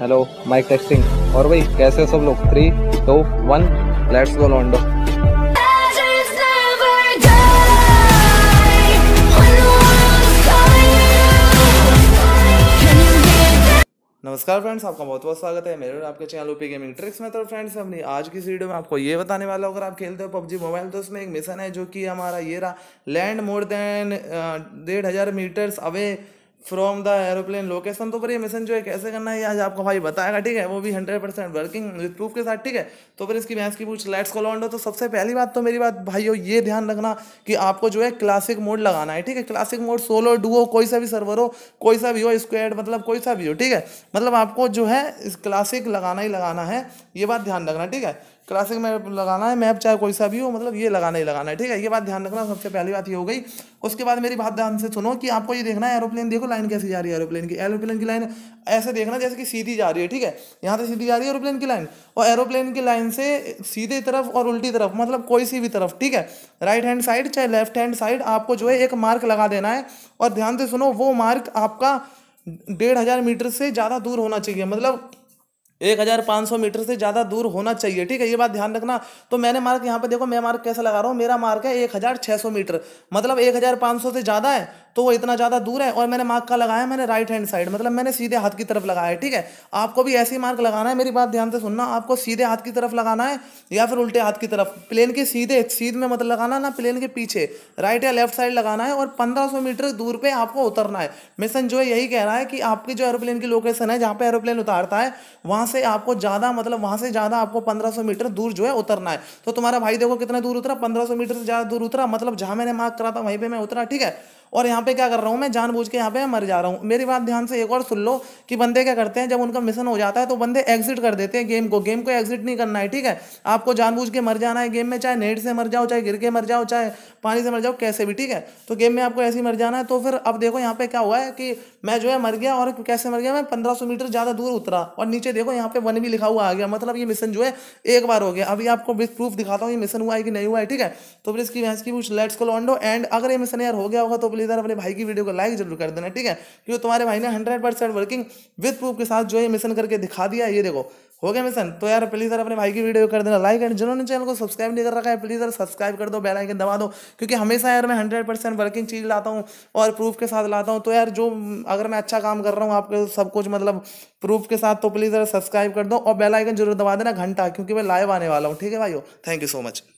hello mic testing और भाई कैसे सब लोग three two one let's go लॉन्डो नमस्कार फ्रेंड्स आपका बहुत बहुत स्वागत है मेरे और आपके चैनल ओपी गेमिंग ट्रिक्स में तो फ्रेंड्स अपनी आज की वीडियो में आपको ये बताने वाला हूँ अगर आप खेलते हो पबजी मोबाइल तो उसमें एक मिशन है जो कि हमारा ये रहा लैंड मोर देन डेढ़ हज़ार meters away from the aeroplane location तो पर ये मिशन जो है कैसे करना है ये आज आपको भाई बताएगा ठीक है वो भी hundred percent working with proof के साथ ठीक है तो फिर इसकी भैंस की पूछ लाइट्स को लॉन्डो तो सबसे पहली बात तो मेरी बात भाइयों ये ध्यान रखना कि आपको जो है क्लासिक मोड लगाना है ठीक है क्लासिक मोड सोलो डुओ कोई सा भी सर्वर हो कोई सा भी हो स्क्वेड मतलब कोई सा भी हो ठीक है मतलब आपको जो है क्लासिक लगाना ही लगाना है ये बात ध्यान रखना ठीक है क्लासिक मैप लगाना है मैप चाहे कोई सा भी हो मतलब ये लगाना ही लगाना है ठीक है ये बात ध्यान रखना सबसे पहली बात ये हो गई उसके बाद मेरी बात ध्यान से सुनो कि आपको ये देखना है एरोप्लेन देखो लाइन कैसी जा रही है एरोप्लेन की एरोप्लेन की लाइन ऐसे देखना जैसे कि सीधी जा रही है ठीक है यहाँ से सीधी जा रही है एरोप्लेन की लाइन और एरोप्लेन की लाइन से सीधे तरफ और उल्टी तरफ मतलब कोई सी भी तरफ ठीक है राइट हैंड साइड चाहे लेफ्ट हैंड साइड आपको जो है एक मार्क लगा देना है और ध्यान से सुनो वो मार्क आपका डेढ़ हज़ार मीटर से ज़्यादा दूर होना चाहिए मतलब एक हज़ार पाँच सौ मीटर से ज़्यादा दूर होना चाहिए ठीक है ये बात ध्यान रखना तो मैंने मार्क यहाँ पे देखो मैं मार्क कैसे लगा रहा हूँ मेरा मार्क है एक हज़ार छः सौ मीटर मतलब एक हज़ार पाँच सौ से ज़्यादा है तो वो इतना ज़्यादा दूर है और मैंने मार्क का लगाया मैंने राइट हैंड साइड मतलब मैंने सीधे हाथ की तरफ लगाया है ठीक है आपको भी ऐसे मार्क लगाना है मेरी बात ध्यान से सुनना आपको सीधे हाथ की तरफ लगाना है या फिर उल्टे हाथ की तरफ प्लेन के सीधे सीध में मतलब लगाना ना प्लेन के पीछे राइट या लेफ्ट साइड लगाना है और पंद्रह सौ मीटर दूर पर आपको उतरना है मिशन जो है यही कह रहा है कि आपकी जो एरोप्लेन की लोकेशन है जहाँ पर एरोप्लेन उतारता है वहाँ से आपको ज़्यादा मतलब वहाँ से ज़्यादा आपको पंद्रह मीटर दूर जो है उतरना है तो तुम्हारा भाई देखो कितना दूर उतरा पंद्रह मीटर से ज़्यादा दूर उतरा मतलब जहाँ मैंने मार्क करा था वहीं पर मैं उतरा ठीक है और यहाँ पे क्या कर रहा हूँ मैं जानबूझ के यहाँ पे मर जा रहा हूँ मेरी बात ध्यान से एक और सुन लो कि बंदे क्या करते हैं जब उनका मिशन हो जाता है तो बंदे एग्जिट कर देते हैं गेम को गेम को एग्जिट नहीं करना है ठीक है आपको जानबूझ के मर जाना है गेम में चाहे नेट से मर जाओ चाहे गिर के मर जाओ चाहे पानी से मर जाओ कैसे भी ठीक है तो गेम में आपको ऐसे ही मर जाना है तो फिर अब देखो यहाँ पे क्या हुआ है कि मैं जो है मर गया और कैसे मर गया मैं पंद्रह मीटर ज़्यादा दूर उतरा और नीचे देखो यहाँ पे वन भी लिखा हुआ आ गया मतलब ये मिशन जो है एक बार हो गया अभी आपको प्रूफ दिखाता हूँ ये मिशन हुआ है कि नहीं हुआ है ठीक है तो फिर इसकी भैंस की पूछ लेट्स को लॉन्डो एंड अगर ये मिशन यार हो गया होगा तो प्लीज खरीदार अपने भाई की वीडियो को लाइक जरूर कर देना ठीक है क्योंकि तुम्हारे भाई ने hundred percent working with proof के साथ जो है मिशन करके दिखा दिया ये देखो हो गया मिशन तो यार प्लीज़ यार अपने भाई की वीडियो कर देना लाइक एंड जिन्होंने चैनल को सब्सक्राइब नहीं कर रखा है प्लीज़ यार सब्सक्राइब कर दो बेल आइकन दबा दो क्योंकि हमेशा यार मैं हंड्रेड परसेंट वर्किंग चीज़ लाता हूँ और प्रूफ के साथ लाता हूँ तो यार जो अगर मैं अच्छा काम कर रहा हूँ आपके सब कुछ मतलब प्रूफ के साथ तो प्लीज़ यार सब्सक्राइब कर दो और बेलाइकन जरूर दबा देना घंटा क्योंकि मैं लाइव आने वाला हूँ ठीक है भाई थैंक यू सो मच